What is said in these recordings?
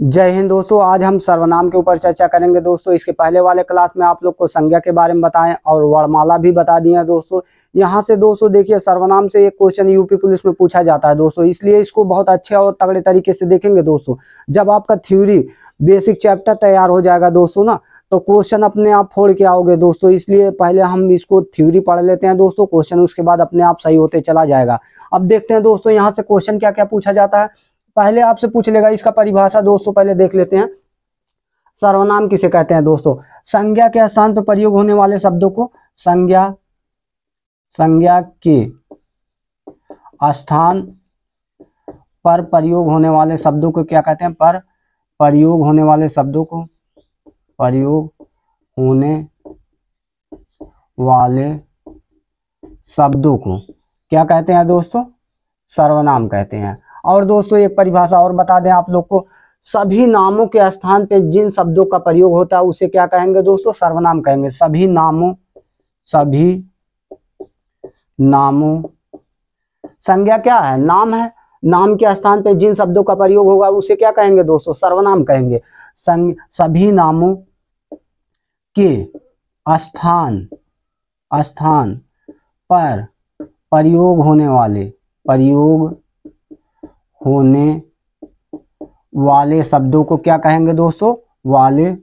जय हिंद दोस्तों आज हम सर्वनाम के ऊपर चर्चा करेंगे दोस्तों इसके पहले वाले क्लास में आप लोग को संज्ञा के बारे में बताएं और वर्णमाला भी बता दिए हैं दोस्तों यहां से दोस्तों देखिए सर्वनाम से एक क्वेश्चन यूपी पुलिस में पूछा जाता है दोस्तों इसलिए इसको बहुत अच्छे और तगड़े तरीके से देखेंगे दोस्तों जब आपका थ्यूरी बेसिक चैप्टर तैयार हो जाएगा दोस्तों ना तो क्वेश्चन अपने आप फोड़ के आओगे दोस्तों इसलिए पहले हम इसको थ्योरी पढ़ लेते हैं दोस्तों क्वेश्चन उसके बाद अपने आप सही होते चला जाएगा अब देखते हैं दोस्तों यहाँ से क्वेश्चन क्या क्या पूछा जाता है पहले आपसे पूछ लेगा इसका परिभाषा दोस्तों पहले देख लेते हैं सर्वनाम किसे कहते हैं दोस्तों संज्ञा के स्थान पर प्रयोग होने वाले शब्दों को संज्ञा संज्ञा के स्थान पर प्रयोग होने वाले शब्दों को क्या कहते हैं पर प्रयोग होने वाले शब्दों को प्रयोग होने वाले शब्दों को क्या कहते हैं दोस्तों सर्वनाम कहते हैं और दोस्तों एक परिभाषा और बता दें आप लोग को सभी नामों के स्थान पे जिन शब्दों का प्रयोग होता है उसे क्या कहेंगे दोस्तों सर्वनाम कहेंगे सभी नामों सभी नामों संज्ञा क्या है नाम है नाम के स्थान पे जिन शब्दों का प्रयोग होगा उसे क्या कहेंगे दोस्तों सर्वनाम कहेंगे सभी नामों के स्थान स्थान पर प्रयोग होने वाले प्रयोग होने वाले शब्दों को क्या कहेंगे दोस्तों वाले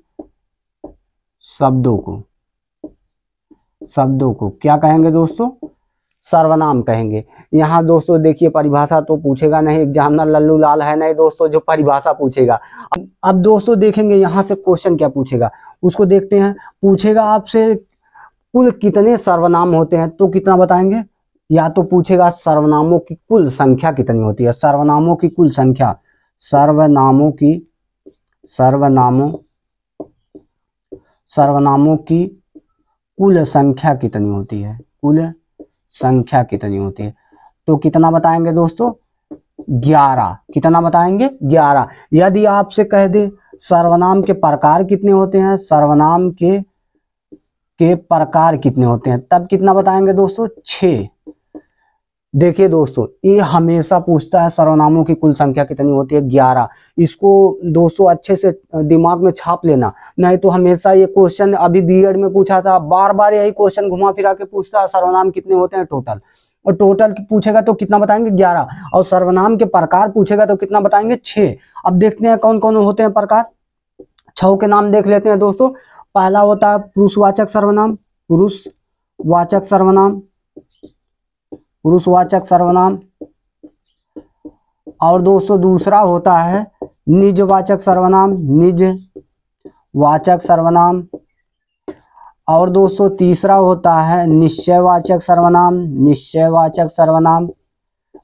शब्दों को शब्दों को क्या कहेंगे दोस्तों सर्वनाम कहेंगे यहाँ दोस्तों देखिए परिभाषा तो पूछेगा नहीं एग्जामिनर लल्लू लाल है नहीं दोस्तों जो परिभाषा पूछेगा अब दोस्तों देखेंगे यहाँ से क्वेश्चन क्या पूछेगा उसको देखते हैं पूछेगा आपसे कुल कितने सर्वनाम होते हैं तो कितना बताएंगे या तो पूछेगा सर्वनामों की कुल संख्या कितनी होती है सर्वनामों की कुल संख्या सर्वनामों की सर्वनामों सर्वनामों की कुल संख्या कितनी होती है कुल संख्या कितनी होती है तो कितना बताएंगे दोस्तों ग्यारह कितना बताएंगे ग्यारह यदि आपसे कह दे सर्वनाम के प्रकार कितने होते हैं सर्वनाम के के प्रकार कितने होते हैं तब कितना बताएंगे दोस्तों छे देखिए दोस्तों ये हमेशा पूछता है सर्वनामों की कुल संख्या कितनी होती है ग्यारह इसको दोस्तों अच्छे से दिमाग में छाप लेना नहीं तो हमेशा ये क्वेश्चन अभी बीएड में पूछा था बार बार यही क्वेश्चन घुमा फिरा के पूछता है सर्वनाम कितने होते हैं टोटल और टोटल पूछेगा तो कितना बताएंगे ग्यारह और सर्वनाम के प्रकार पूछेगा तो कितना बताएंगे छह अब देखते हैं कौन कौन होते हैं प्रकार छो के नाम देख लेते हैं दोस्तों पहला होता है पुरुषवाचक सर्वनाम पुरुषवाचक सर्वनाम पुरुषवाचक सर्वनाम और दोस्तों दूसरा होता है निजवाचक सर्वनाम निज वाचक सर्वनाम और दोस्तों तीसरा होता है निश्चयवाचक सर्वनाम निश्चयवाचक सर्वनाम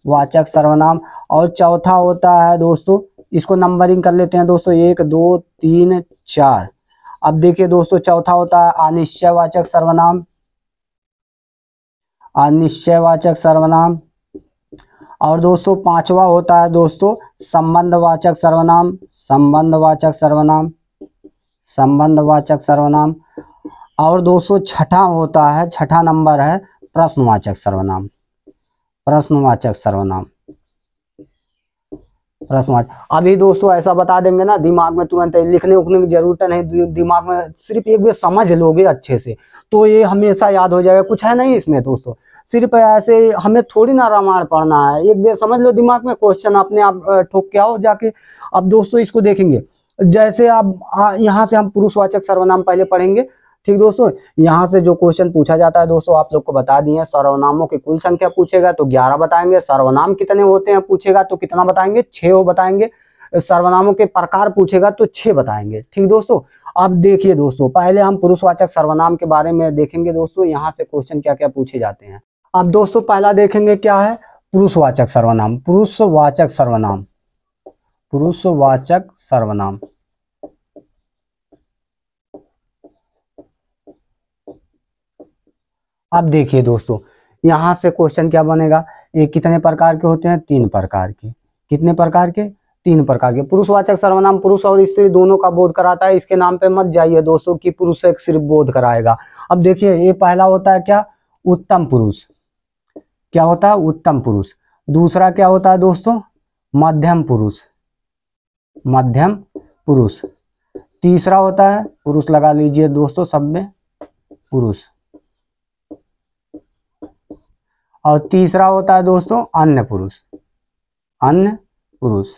वाचक सर्वनाम और चौथा होता है दोस्तों इसको नंबरिंग कर लेते हैं दोस्तों एक दो तीन चार अब देखिए दोस्तों चौथा होता है अनिश्चयवाचक सर्वनाम निश्चयवाचक सर्वनाम और दोस्तों पांचवा होता है दोस्तों संबंधवाचक सर्वनाम संबंधवाचक सर्वनाम संबंधवाचक सर्वनाम और दोस्तों छठा होता है छठा नंबर है प्रश्नवाचक सर्वनाम प्रश्नवाचक सर्वनाम प्रश्नवाचक अभी दोस्तों ऐसा बता देंगे ना दिमाग में तुरंत लिखने उखने की जरूरत नहीं दिमाग में सिर्फ एक बार समझ लोगे अच्छे से तो ये हमेशा याद हो जाएगा कुछ है नहीं इसमें दोस्तों सिर्फ ऐसे हमें थोड़ी ना रामायण पढ़ना है एक बार समझ लो दिमाग में क्वेश्चन अपने आप ठोक के आओ जाके अब दोस्तों इसको देखेंगे जैसे आप यहाँ से हम पुरुषवाचक सर्वनाम पहले पढ़ेंगे ठीक दोस्तों यहाँ से जो क्वेश्चन पूछा जाता है दोस्तों आप लोग को बता दिए सर्वनामों की कुल संख्या पूछेगा तो ग्यारह बताएंगे सर्वनाम कितने होते हैं पूछेगा तो कितना बताएंगे छह बताएंगे सर्वनामों के प्रकार पूछेगा तो छह बताएंगे ठीक दोस्तों अब देखिए दोस्तों पहले हम पुरुषवाचक सर्वनाम के बारे में देखेंगे दोस्तों यहाँ से क्वेश्चन क्या क्या पूछे जाते हैं अब दोस्तों पहला देखेंगे क्या है पुरुषवाचक सर्वनाम पुरुषवाचक सर्वनाम पुरुषवाचक सर्वनाम अब देखिए दोस्तों यहां से क्वेश्चन क्या बनेगा ये कितने प्रकार के होते हैं तीन प्रकार के कितने प्रकार के तीन प्रकार के पुरुषवाचक सर्वनाम पुरुष और स्त्री दोनों का बोध कराता है इसके नाम पे मत जाइए दोस्तों कि पुरुष एक सिर्फ बोध कराएगा अब देखिए ये पहला होता है क्या उत्तम पुरुष क्या होता है उत्तम पुरुष दूसरा क्या होता है दोस्तों मध्यम पुरुष मध्यम पुरुष तीसरा होता है पुरुष लगा लीजिए दोस्तों सब में पुरुष और तीसरा होता है दोस्तों अन्य पुरुष अन्य पुरुष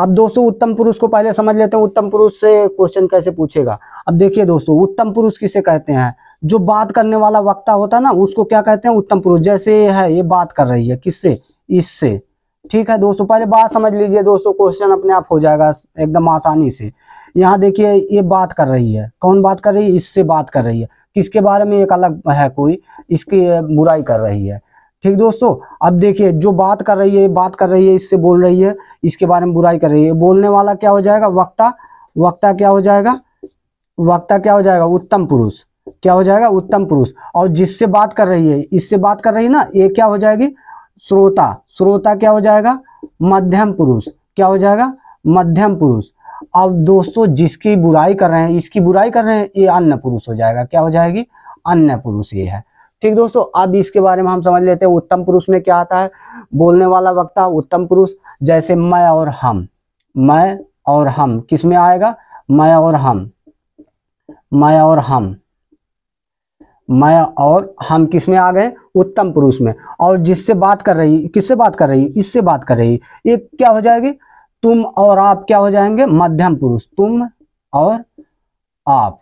अब दोस्तों उत्तम पुरुष को पहले समझ लेते हैं उत्तम पुरुष से क्वेश्चन कैसे पूछेगा अब देखिए दोस्तों उत्तम पुरुष किसे कहते हैं जो बात करने वाला वक्ता होता है ना उसको क्या कहते हैं उत्तम पुरुष जैसे है ये बात कर रही है किससे इससे ठीक है दोस्तों पहले बात समझ लीजिए दोस्तों क्वेश्चन अपने आप हो जाएगा एकदम आसानी से यहाँ देखिए ये बात कर रही है कौन बात कर रही है इससे बात कर रही है किसके बारे में एक अलग है कोई इसकी बुराई कर रही है ठीक दोस्तों अब देखिए जो बात कर रही है बात कर रही है इससे बोल रही है इसके बारे में बुराई कर रही है बोलने वाला क्या हो जाएगा वक्ता वक्ता क्या हो जाएगा वक्ता क्या हो जाएगा उत्तम पुरुष क्या हो जाएगा उत्तम पुरुष और जिससे बात कर रही है इससे बात कर रही है ना ये क्या हो जाएगी श्रोता श्रोता क्या हो जाएगा मध्यम पुरुष क्या हो जाएगा मध्यम पुरुष अब दोस्तों जिसकी बुराई कर रहे हैं इसकी बुराई कर रहे हैं ये अन्य पुरुष हो जाएगा क्या हो जाएगी अन्य पुरुष ये है ठीक दोस्तों अब इसके बारे में हम समझ लेते हैं उत्तम पुरुष में क्या आता है बोलने वाला वक्ता उत्तम पुरुष जैसे मैं और हम मैं और हम किस में आएगा मैं और हम मैं और हम मैं और हम किस में आ गए उत्तम पुरुष में और जिससे बात कर रही किससे बात कर रही इससे बात कर रही ये क्या हो जाएगी तुम और आप क्या हो जाएंगे मध्यम पुरुष तुम और आप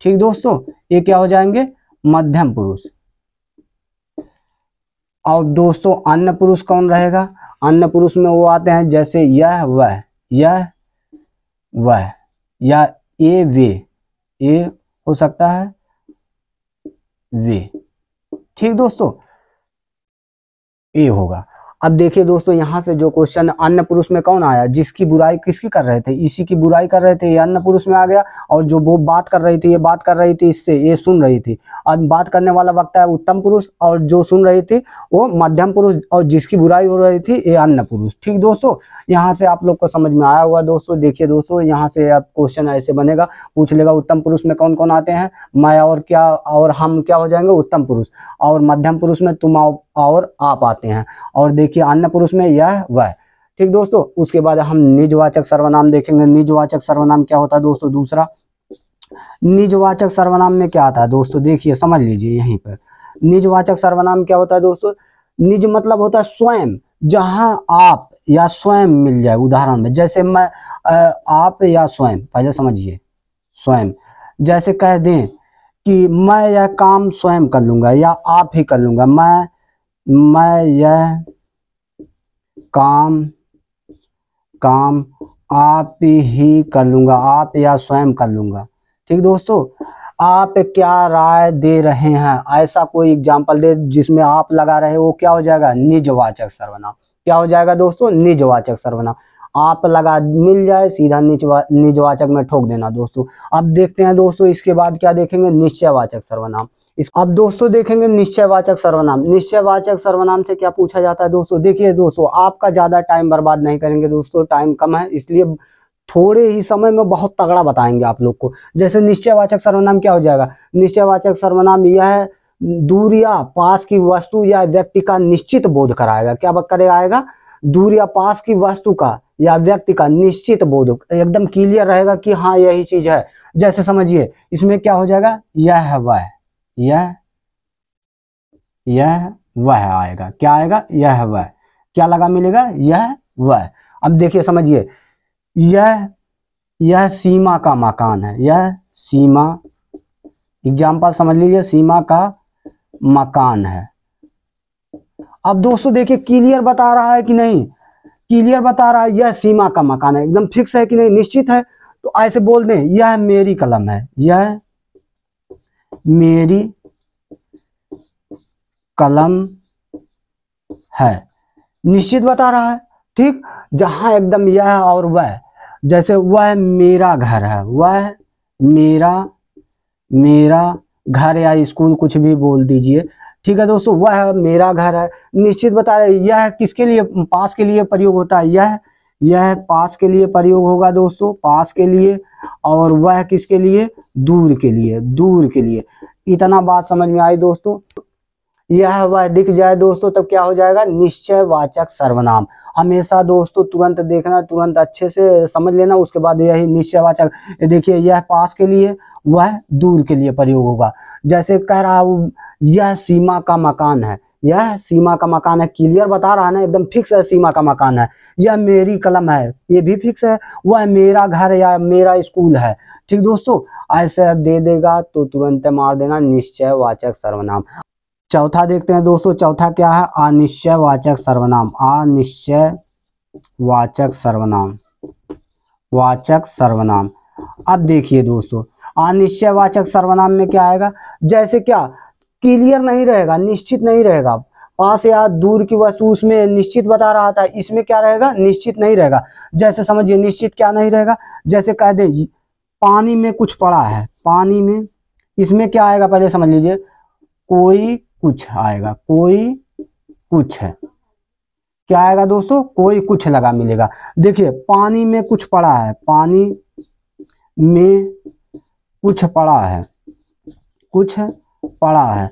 ठीक दोस्तों ये क्या हो जाएंगे मध्यम पुरुष और दोस्तों अन्य पुरुष कौन रहेगा अन्य पुरुष में वो आते हैं जैसे यह वह यह वह या ए वे ये हो सकता है वे ठीक दोस्तों ए होगा अब देखिए दोस्तों यहाँ से जो क्वेश्चन अन्य पुरुष में कौन आया जिसकी बुराई किसकी कर रहे थे इसी की बुराई कर रहे थे ये अन्य पुरुष में आ गया और जो वो बात कर रही थी ये बात कर रही थी इससे ये सुन रही थी अब बात करने वाला वक्त है उत्तम पुरुष और जो सुन रही थी वो मध्यम पुरुष और जिसकी बुराई हो रही थी ये अन्य पुरुष ठीक दोस्तों यहाँ से आप लोग को समझ में आया हुआ दोस्तों देखिए दोस्तों यहाँ से अब क्वेश्चन ऐसे बनेगा पूछ लेगा उत्तम पुरुष में कौन कौन आते हैं मैं और क्या और हम क्या हो जाएंगे उत्तम पुरुष और मध्यम पुरुष में तुम और आप आते हैं और देखिए अन्य पुरुष में यह वह ठीक दोस्तों उसके बाद हम निजवाचक सर्वनाम देखेंगे निजवाचक सर्वनाम क्या होता है दोस्तों दूसरा निजवाचक सर्वनाम में क्या आता है दोस्तों देखिए समझ लीजिए यहीं पर निजवाचक सर्वनाम क्या होता है दोस्तों निज मतलब होता है स्वयं जहां आप या स्वयं मिल जाए उदाहरण में जैसे मैं आप या स्वयं पहले समझिए स्वयं जैसे कह दें कि मैं यह काम स्वयं कर लूंगा या आप ही कर लूंगा मैं मैं यह काम काम आप ही कर लूंगा आप या स्वयं कर लूंगा ठीक दोस्तों आप क्या राय दे रहे हैं ऐसा कोई एग्जाम्पल दे जिसमें आप लगा रहे वो क्या हो जाएगा निजवाचक सर्वनाम क्या हो जाएगा दोस्तों निजवाचक सर्वनाम आप लगा मिल जाए सीधा निजवा निजवाचक में ठोक देना दोस्तों अब देखते हैं दोस्तों इसके बाद क्या देखेंगे निश्चयवाचक सर्वनाम अब दोस्तों देखेंगे निश्चयवाचक सर्वनाम निश्चयवाचक सर्वनाम से क्या पूछा जाता है दोस्तों देखिए दोस्तों आपका ज़्यादा टाइम बर्बाद नहीं करेंगे दोस्तों टाइम कम है इसलिए थोड़े ही समय में बहुत तगड़ा बताएंगे आप लोग को जैसे निश्चयवाचक सर्वनाम क्या हो जाएगा निश्चयवाचक सर्वनाम यह है दूर या पास की वस्तु या व्यक्ति का निश्चित बोध कराएगा क्या करेगा दूर या पास की वस्तु का या व्यक्ति का निश्चित बोध एकदम क्लियर रहेगा कि हाँ यही चीज है जैसे समझिए इसमें क्या हो जाएगा यह है वह यह यह वह आएगा क्या आएगा यह वह क्या लगा मिलेगा यह वह अब देखिए समझिए यह यह सीमा का मकान है यह सीमा एग्जाम्पल समझ लीजिए सीमा का मकान है अब दोस्तों देखिए क्लियर बता रहा है कि नहीं क्लियर बता रहा है यह सीमा का मकान है एकदम फिक्स है कि नहीं निश्चित है तो ऐसे बोल दें यह मेरी कलम है यह मेरी कलम है निश्चित बता रहा है ठीक जहां एकदम यह और वह जैसे वह मेरा घर है वह मेरा मेरा घर या स्कूल कुछ भी बोल दीजिए ठीक है दोस्तों वह मेरा घर है निश्चित बता रहे यह किसके लिए पास के लिए प्रयोग होता है यह यह पास के लिए प्रयोग होगा दोस्तों पास के लिए और वह किसके लिए दूर के लिए दूर के लिए इतना बात समझ में आई दोस्तों यह वह दिख जाए दोस्तों तब क्या हो जाएगा निश्चय वाचक सर्वनाम हमेशा दोस्तों तुरंत देखना तुरंत अच्छे से समझ लेना उसके बाद यही निश्चय वाचक देखिए यह पास के लिए वह दूर के लिए प्रयोग होगा जैसे कह रहा हूँ यह सीमा का मकान है यह सीमा का मकान है क्लियर बता रहा है ना एकदम फिक्स है सीमा का मकान है यह मेरी कलम है ये भी फिक्स है वह मेरा घर या मेरा स्कूल है ठीक दोस्तों ऐसे दे देगा तो तुरंत मार देना निश्चय वाचक सर्वनाम चौथा देखते हैं दोस्तों चौथा क्या है अनिश्चय वाचक सर्वनाम अनिश्चय वाचक सर्वनाम वाचक सर्वनाम अब देखिए दोस्तों अनिश्चय वाचक सर्वनाम में क्या आएगा जैसे क्या क्लियर नहीं रहेगा निश्चित नहीं रहेगा पास या दूर की वस्तु उसमें निश्चित बता रहा था इसमें क्या रहेगा निश्चित नहीं रहेगा जैसे समझिए निश्चित क्या नहीं रहेगा जैसे कह दे पानी में कुछ पड़ा है पानी में इसमें क्या आएगा पहले समझ लीजिए कोई कुछ आएगा कोई कुछ है क्या आएगा दोस्तों कोई कुछ लगा मिलेगा देखिए पानी में कुछ पड़ा है पानी में कुछ पड़ा है कुछ है पड़ा है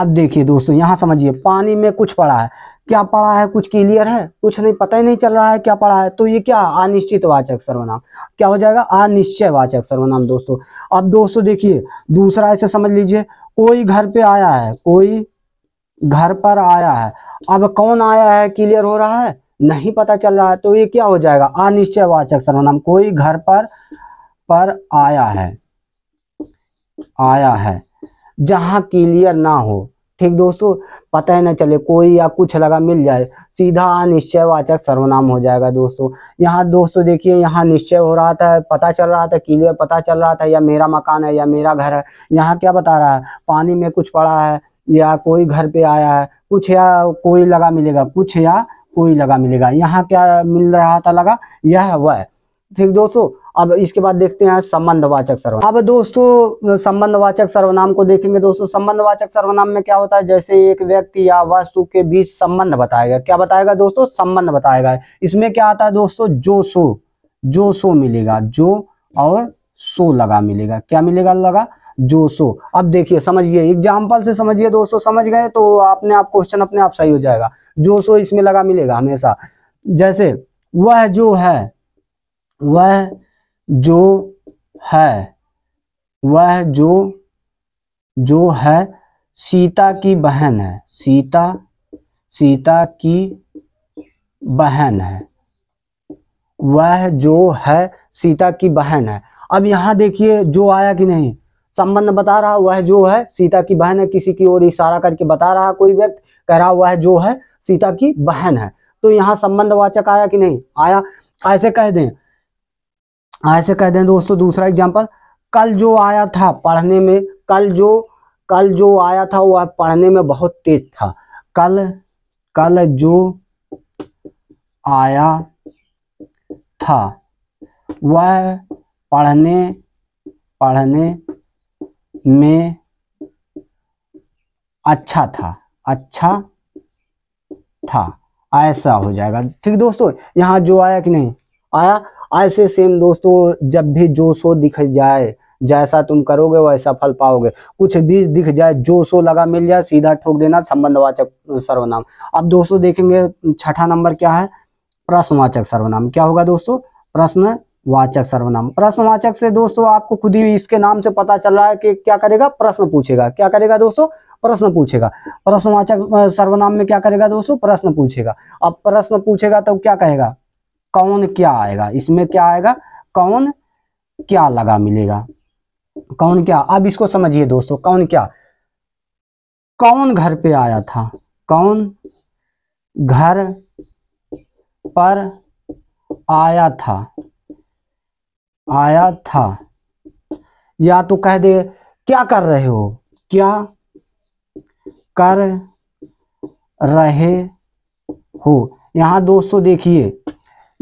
अब देखिए दोस्तों यहाँ समझिए पानी में कुछ पड़ा है क्या पड़ा है कुछ क्लियर है कुछ नहीं पता ही नहीं चल रहा है क्या पड़ा है तो ये क्या अनिश्चित वाचक सर्वनाम क्या हो जाएगा अनिश्चय वाचक सर्वनाम दोस्तों अब दोस्तों देखिए दूसरा ऐसे समझ लीजिए कोई घर पे आया है कोई घर पर आया है अब कौन आया है क्लियर हो रहा है नहीं पता चल रहा है तो ये क्या हो जाएगा अनिश्चय वाचक सर्वनाम कोई घर पर पर आया है आया है जहाँ क्लियर ना हो ठीक दोस्तों पता ही ना चले कोई या कुछ लगा मिल जाए सीधा निश्चयवाचक सर्वनाम हो जाएगा दोस्तों यहाँ दोस्तों देखिए यहाँ निश्चय हो रहा था पता चल रहा था क्लियर पता चल रहा था या मेरा मकान है या मेरा घर है यहाँ क्या बता रहा है पानी में कुछ पड़ा है या कोई घर पे आया है कुछ या कोई लगा मिलेगा कुछ या कोई लगा मिलेगा यहाँ क्या मिल रहा था लगा यह वह ठीक दोस्तों अब इसके बाद देखते हैं संबंधवाचक सर्वनाम अब दोस्तों संबंधवाचक सर्वनाम को देखेंगे दोस्तों संबंधवाचक सर्वनाम में क्या होता है जैसे एक व्यक्ति या वस्तु के बीच संबंध बताएगा क्या बताएगा दोस्तों संबंध बताएगा इसमें क्या आता है दोस्तों जो सो जो सो मिलेगा जो और सो लगा मिलेगा क्या मिलेगा लगा जो सो अब देखिए समझिए एग्जाम्पल से समझिए दोस्तों समझ गए तो आपने आप क्वेश्चन अपने आप सही हो जाएगा जो सो इसमें लगा मिलेगा हमेशा जैसे वह जो है वह जो है वह जो जो है सीता की बहन है सीता सीता की बहन है वह जो है सीता की बहन है अब यहाँ देखिए जो आया कि नहीं संबंध बता रहा वह जो है सीता की बहन है किसी की ओर इशारा करके बता रहा कोई व्यक्ति कह रहा वह जो है सीता की बहन है तो यहाँ वाचक आया कि नहीं आया ऐसे कह दें ऐसे कह दें दोस्तों दूसरा एग्जाम्पल कल जो आया था पढ़ने में कल जो कल जो आया था वह पढ़ने में बहुत तेज था कल कल जो आया था वह पढ़ने पढ़ने में अच्छा था अच्छा था ऐसा हो जाएगा ठीक दोस्तों यहाँ जो आया कि नहीं आया ऐसे सेम दोस्तों जब भी जोशो दिख जाए जैसा तुम करोगे वैसा फल पाओगे कुछ भी दिख जाए जो सो लगा मिल जाए सीधा ठोक देना संबंधवाचक सर्वनाम अब दोस्तों देखेंगे छठा नंबर क्या है प्रश्नवाचक सर्वनाम क्या होगा दोस्तों प्रश्न वाचक सर्वनाम प्रश्नवाचक से दोस्तों आपको खुद ही इसके नाम से पता चल रहा है कि क्या करेगा प्रश्न पूछेगा क्या करेगा दोस्तों प्रश्न पूछेगा प्रश्नवाचक सर्वनाम में क्या करेगा दोस्तों प्रश्न पूछेगा अब प्रश्न पूछेगा तो क्या कहेगा कौन क्या आएगा इसमें क्या आएगा कौन क्या लगा मिलेगा कौन क्या अब इसको समझिए दोस्तों कौन क्या कौन घर पे आया था कौन घर पर आया था आया था या तो कह दे क्या कर रहे हो क्या कर रहे हो यहां दोस्तों देखिए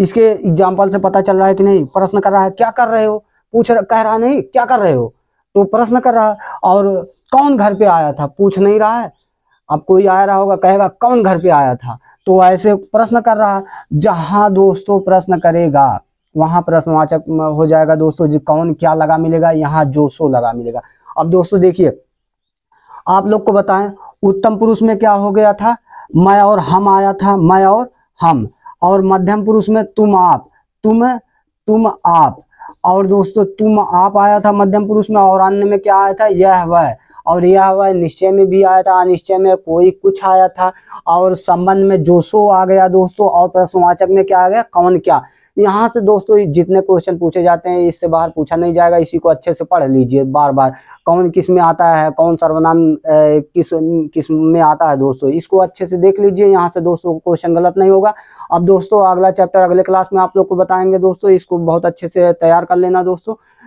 इसके एग्जाम्पल से पता चल रहा है कि नहीं प्रश्न कर रहा है क्या कर रहे हो पूछ रह, कह रहा नहीं क्या कर रहे हो तो प्रश्न कर रहा और कौन घर पे आया था पूछ नहीं रहा है अब कोई आया रहा होगा कहेगा कौन घर पे आया था तो ऐसे प्रश्न कर रहा जहां दोस्तों प्रश्न करेगा वहां प्रश्नवाचक हो जाएगा दोस्तों जी कौन क्या लगा मिलेगा यहाँ जोशो लगा मिलेगा अब दोस्तों देखिए आप लोग को बताएं उत्तम पुरुष में क्या हो गया था मैं और हम आया था मैं और हम और मध्यम पुरुष में तुम आप तुम तुम आप और दोस्तों तुम आप आया था मध्यम पुरुष में और अन्य में क्या आया था यह वह और यह वह निश्चय में भी आया था अनिश्चय में कोई कुछ आया था और संबंध में जोशो आ गया दोस्तों और प्रश्नवाचक में क्या आ गया कौन क्या यहाँ से दोस्तों जितने क्वेश्चन पूछे जाते हैं इससे बाहर पूछा नहीं जाएगा इसी को अच्छे से पढ़ लीजिए बार बार कौन किस में आता है कौन सर्वनाम किस किस में आता है दोस्तों इसको अच्छे से देख लीजिए यहाँ से दोस्तों क्वेश्चन गलत नहीं होगा अब दोस्तों अगला चैप्टर अगले क्लास में आप लोग को बताएंगे दोस्तों इसको बहुत अच्छे से तैयार कर लेना दोस्तों